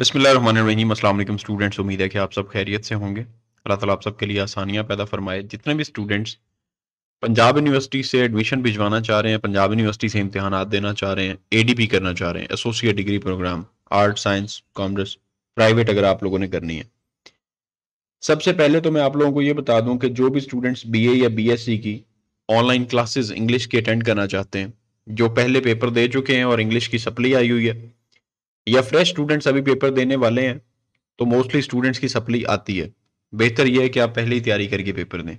बसमीम अल्लाम स्टूडेंट्स उम्मीद है कि आप सब खैरियत से होंगे अल्लाह तला आप सबके लिए आसानियाँ पैदा फरमाए जितने भी स्टूडेंट्स पंजाब यूनिवर्सिटी से एडमिशन भिजवाना चाह रहे हैं पंजाब यूनिवर्सिटी से इम्तहान देना चाह रहे हैं एडीपी करना चाह रहे हैं associate degree program art science commerce private अगर आप लोगों ने करनी है सबसे पहले तो मैं आप लोगों को ये बता दूँ कि जो भी स्टूडेंट्स बीए या बीएससी की ऑनलाइन क्लासेज इंग्लिश की अटेंड करना चाहते हैं जो पहले पेपर दे चुके हैं और इंग्लिश की सप्ली आई हुई है या फ्रेश स्टूडेंट्स अभी पेपर देने वाले हैं तो मोस्टली स्टूडेंट्स की सप्ली आती है बेहतर यह है कि आप पहले ही तैयारी करके पेपर दें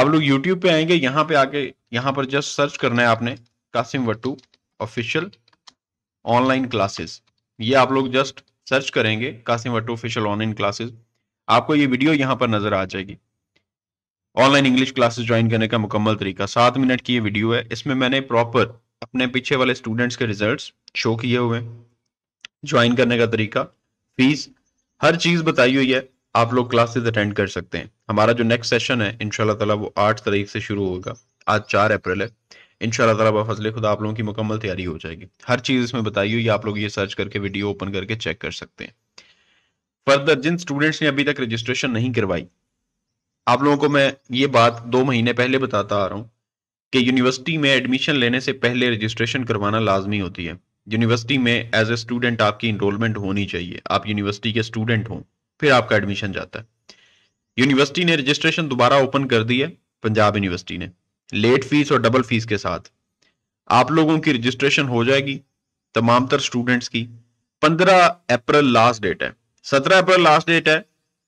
आप लोग यूट्यूब पे आएंगे यहां पे आके यहां पर जस्ट सर्च करना है आपने Qasim Wattoo official online classes ये आप लोग जस्ट सर्च करेंगे Qasim Wattoo official online classes आपको ये वीडियो यहाँ पर नजर आ जाएगी ऑनलाइन इंग्लिश क्लासेस ज्वाइन करने का मुकम्मल तरीका सात मिनट की ये वीडियो है इसमें मैंने प्रॉपर अपने पीछे वाले स्टूडेंट्स के रिजल्ट शो किए हुए हैं ज्वाइन करने का तरीका फीस हर चीज़ बताई हुई है आप लोग क्लासेस अटेंड कर सकते हैं हमारा जो नेक्स्ट सेशन है इनशाला तला वो आठ तारीख से शुरू होगा आज चार अप्रैल है इनशाला तला फजल खुदा आप लोगों की मुकम्मल तैयारी हो जाएगी हर चीज़ इसमें बताई हुई आप लोग ये सर्च करके वीडियो ओपन करके चेक कर सकते हैं फर्दर जिन स्टूडेंट्स ने अभी तक रजिस्ट्रेशन नहीं करवाई आप लोगों को मैं ये बात दो महीने पहले बताता आ रहा हूँ कि यूनिवर्सिटी में एडमिशन लेने से पहले रजिस्ट्रेशन करवाना लाजमी होती है यूनिवर्सिटी में एज ए स्टूडेंट आपकी इनरोलमेंट होनी चाहिए आप यूनिवर्सिटी के स्टूडेंट हो फिर आपका एडमिशन जाता है यूनिवर्सिटी ने रजिस्ट्रेशन दोबारा ओपन कर दी है पंजाब यूनिवर्सिटी ने लेट फीस और डबल फीस के साथ आप लोगों की रजिस्ट्रेशन हो जाएगी तमाम तर स्टूडेंट्स की पंद्रह अप्रैल लास्ट डेट है सत्रह अप्रैल लास्ट डेट है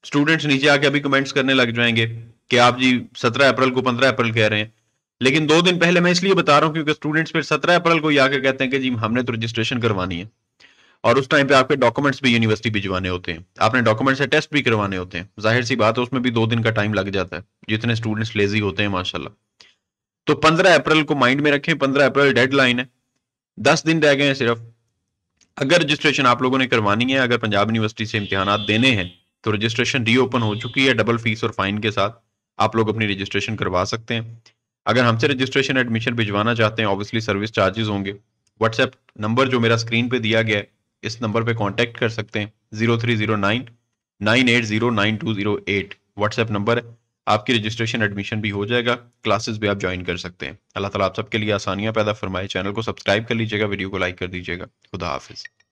स्टूडेंट्स नीचे आके अभी कमेंट्स करने लग जाएंगे कि आप जी सत्रह अप्रैल को पंद्रह अप्रैल कह रहे हैं लेकिन दो दिन पहले मैं इसलिए बता रहा हूं क्योंकि स्टूडेंट्स फिर सत्रह अप्रैल को आकर कहते हैं कि जी हमने तो रजिस्ट्रेशन करवानी है और उस टाइम पे आपके डॉक्यूमेंट्स भी यूनिवर्सिटी भिजवाने होते हैं आपने डॉक्यूमेंट्स से टेस्ट भी करवाने होते हैं जाहिर सी बात है उसमें भी दो दिन का टाइम लग जाता है जितने स्टूडेंट्स लेजी होते हैं माशाला तो पंद्रह अप्रैल को माइंड में रखें पंद्रह अप्रैल डेड है दस दिन रह गए हैं सिर्फ अगर रजिस्ट्रेशन आप लोगों ने करवानी है अगर पंजाब यूनिवर्सिटी से इम्तहान देने हैं तो रजिस्ट्रेशन रीओपन हो चुकी है डबल फीस और फाइन के साथ आप लोग अपनी रजिस्ट्रेशन करवा सकते हैं अगर हमसे रजिस्ट्रेशन एडमिशन भिजवाना चाहते हैं ऑब्वियसली सर्विस चार्जेस होंगे व्हाट्सएप नंबर जो मेरा स्क्रीन पे दिया गया है इस नंबर पे कांटेक्ट कर सकते हैं zero three zero nine nine eight zero nine two zero eight WhatsApp number आपकी रजिस्ट्रेशन एडमिशन भी हो जाएगा क्लासेस भी आप ज्वाइन कर सकते हैं अल्लाह ताला आप सबके लिए आसानियां पैदा फरमाए चैनल को सब्सक्राइब कर लीजिएगा वीडियो को लाइक कर दीजिएगा खुदा हाफिज़